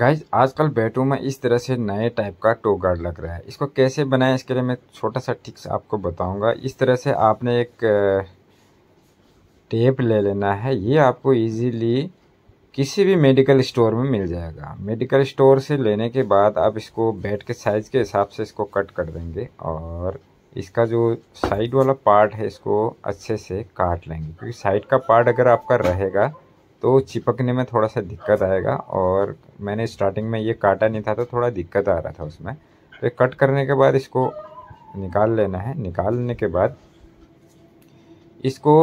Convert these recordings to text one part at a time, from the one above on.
guys आजकल बैटू में इस तरह से नए टाइप का टो गार्ड लग रहा है इसको कैसे बनाएं इसके लिए मैं छोटा सा टिक्स आपको बताऊंगा इस तरह से आपने एक टेप ले लेना है ये आपको इजीली किसी भी मेडिकल स्टोर में मिल जाएगा मेडिकल स्टोर से लेने के बाद आप इसको बेड के साइज़ के हिसाब से इसको कट कर देंगे और इसका जो साइड वाला पार्ट है इसको अच्छे से काट लेंगे क्योंकि साइड का पार्ट अगर आपका रहेगा तो चिपकने में थोड़ा सा दिक्कत आएगा और मैंने स्टार्टिंग में ये काटा नहीं था तो थोड़ा दिक्कत आ रहा था उसमें तो कट करने के बाद इसको निकाल लेना है निकालने के बाद इसको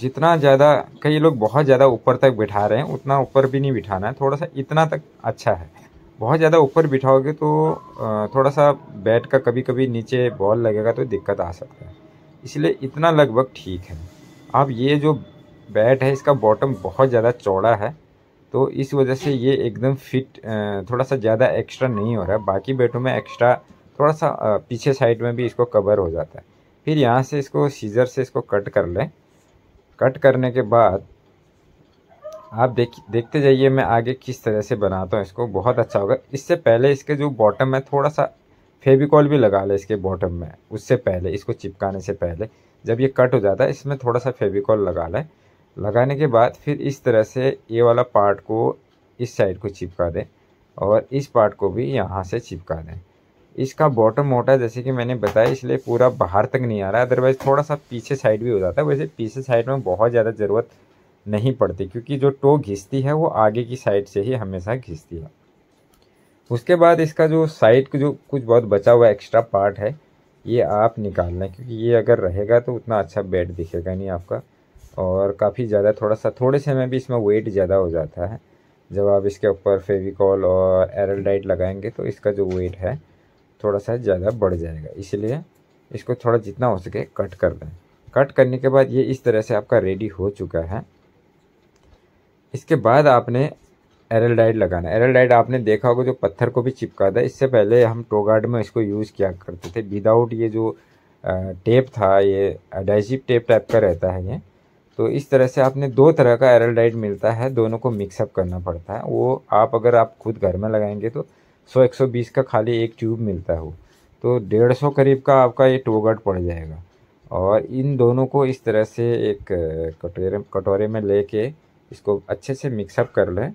जितना ज़्यादा कई लोग बहुत ज़्यादा ऊपर तक बिठा रहे हैं उतना ऊपर भी नहीं बिठाना है थोड़ा सा इतना तक अच्छा है बहुत ज़्यादा ऊपर बिठाओगे तो थोड़ा सा बैट का कभी कभी नीचे बॉल लगेगा तो दिक्कत आ सकता है इसलिए इतना लगभग ठीक है आप ये जो बैट है इसका बॉटम बहुत ज़्यादा चौड़ा है तो इस वजह से ये एकदम फिट थोड़ा सा ज़्यादा एक्स्ट्रा नहीं हो रहा है बाकी बैटों में एक्स्ट्रा थोड़ा सा पीछे साइड में भी इसको कवर हो जाता है फिर यहाँ से इसको सीज़र से इसको कट कर लें कट करने के बाद आप देख देखते जाइए मैं आगे किस तरह से बनाता हूँ इसको बहुत अच्छा होगा इससे पहले इसके जो बॉटम है थोड़ा सा फेविकॉल भी लगा लें इसके बॉटम में उससे पहले इसको चिपकाने से पहले जब ये कट हो जाता है इसमें थोड़ा सा फेविकॉल लगा लें लगाने के बाद फिर इस तरह से ये वाला पार्ट को इस साइड को चिपका दें और इस पार्ट को भी यहाँ से चिपका दें इसका बॉटम मोटा जैसे कि मैंने बताया इसलिए पूरा बाहर तक नहीं आ रहा है अदरवाइज़ थोड़ा सा पीछे साइड भी हो जाता है वैसे पीछे साइड में बहुत ज़्यादा ज़रूरत नहीं पड़ती क्योंकि जो टो घिसती है वो आगे की साइड से ही हमेशा घिसती है उसके बाद इसका जो साइड जो कुछ बहुत बचा हुआ एक्स्ट्रा पार्ट है ये आप निकालना लें क्योंकि ये अगर रहेगा तो उतना अच्छा बेड दिखेगा नहीं आपका और काफ़ी ज़्यादा थोड़ा सा थोड़े से में भी इसमें वेट ज़्यादा हो जाता है जब आप इसके ऊपर फेविकॉल और एरल डाइट लगाएंगे तो इसका जो वेट है थोड़ा सा ज़्यादा बढ़ जाएगा इसलिए इसको थोड़ा जितना हो सके कट कर दें कट करने के बाद ये इस तरह से आपका रेडी हो चुका है इसके बाद आपने एरल डाइट लगाना एरल डाइट आपने देखा होगा जो पत्थर को भी चिपका था इससे पहले हम टोगार्ड में इसको यूज़ किया करते थे विदाउट ये जो टेप था ये अडाइजिव टेप टाइप का रहता है ये तो इस तरह से आपने दो तरह का एरलडाइट मिलता है दोनों को मिक्सअप करना पड़ता है वो आप अगर आप खुद घर में लगाएंगे तो 100 120 का खाली एक ट्यूब मिलता है वो तो 150 करीब का आपका ये टोगट पड़ जाएगा और इन दोनों को इस तरह से एक कटोरे कटोरे में लेके इसको अच्छे से मिक्सअप कर लें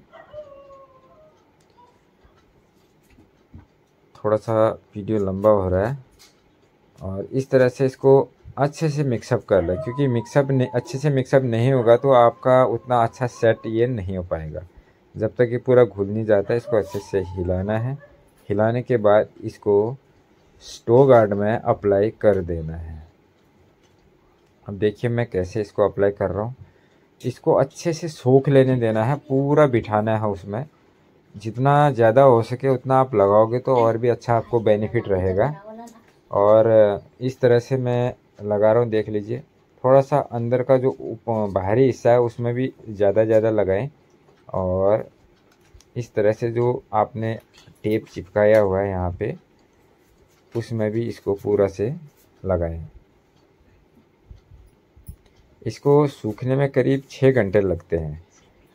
थोड़ा सा वीडियो लंबा हो रहा है और इस तरह से इसको अच्छे से मिक्सअप कर लें क्योंकि मिक्सअप अच्छे से मिक्सअप नहीं होगा तो आपका उतना अच्छा सेट ये नहीं हो पाएगा जब तक ये पूरा घुल नहीं जाता इसको अच्छे से हिलाना है हिलाने के बाद इसको स्टो गार्ड में अप्लाई कर देना है अब देखिए मैं कैसे इसको अप्लाई कर रहा हूँ इसको अच्छे से सूख लेने देना है पूरा बिठाना है उसमें जितना ज़्यादा हो सके उतना आप लगाओगे तो और भी अच्छा आपको बेनिफिट रहेगा और इस तरह से मैं लगा रहा हूँ देख लीजिए थोड़ा सा अंदर का जो बाहरी हिस्सा है उसमें भी ज़्यादा ज़्यादा लगाएं और इस तरह से जो आपने टेप चिपकाया हुआ है यहाँ पे उसमें भी इसको पूरा से लगाएं इसको सूखने में करीब छः घंटे लगते हैं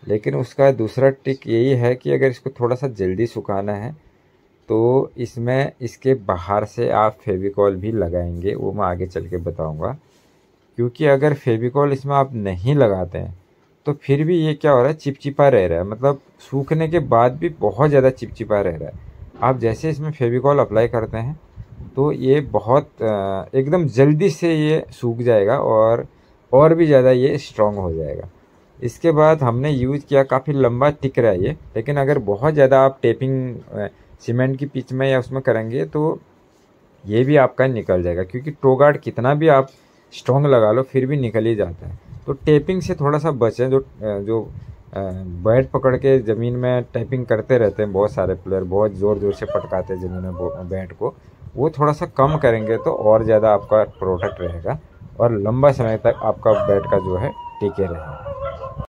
लेकिन उसका दूसरा ट्रिक यही है कि अगर इसको थोड़ा सा जल्दी सुखाना है तो इसमें इसके बाहर से आप फेविकॉल भी लगाएंगे वो मैं आगे चल के बताऊँगा क्योंकि अगर फेविकॉल इसमें आप नहीं लगाते हैं तो फिर भी ये क्या हो रहा है चिपचिपा रह रहा है मतलब सूखने के बाद भी बहुत ज़्यादा चिपचिपा रह रहा है आप जैसे इसमें फेविकॉल अप्लाई करते हैं तो ये बहुत एकदम जल्दी से ये सूख जाएगा और और भी ज़्यादा ये स्ट्रॉन्ग हो जाएगा इसके बाद हमने यूज़ किया काफ़ी लंबा टिक रहा है ये लेकिन अगर बहुत ज़्यादा आप टेपिंग सीमेंट की पिच में या उसमें करेंगे तो ये भी आपका निकल जाएगा क्योंकि टोगार्ड कितना भी आप स्ट्रॉन्ग लगा लो फिर भी निकल ही जाता है तो टेपिंग से थोड़ा सा बचें जो जो बैट पकड़ के ज़मीन में टैपिंग करते रहते हैं बहुत सारे प्लेयर बहुत ज़ोर ज़ोर से पटकाते हैं ज़मीन में बैट को वो थोड़ा सा कम करेंगे तो और ज़्यादा आपका प्रोडक्ट रहेगा और लंबा समय तक आपका बैट का जो है टिके रहेगा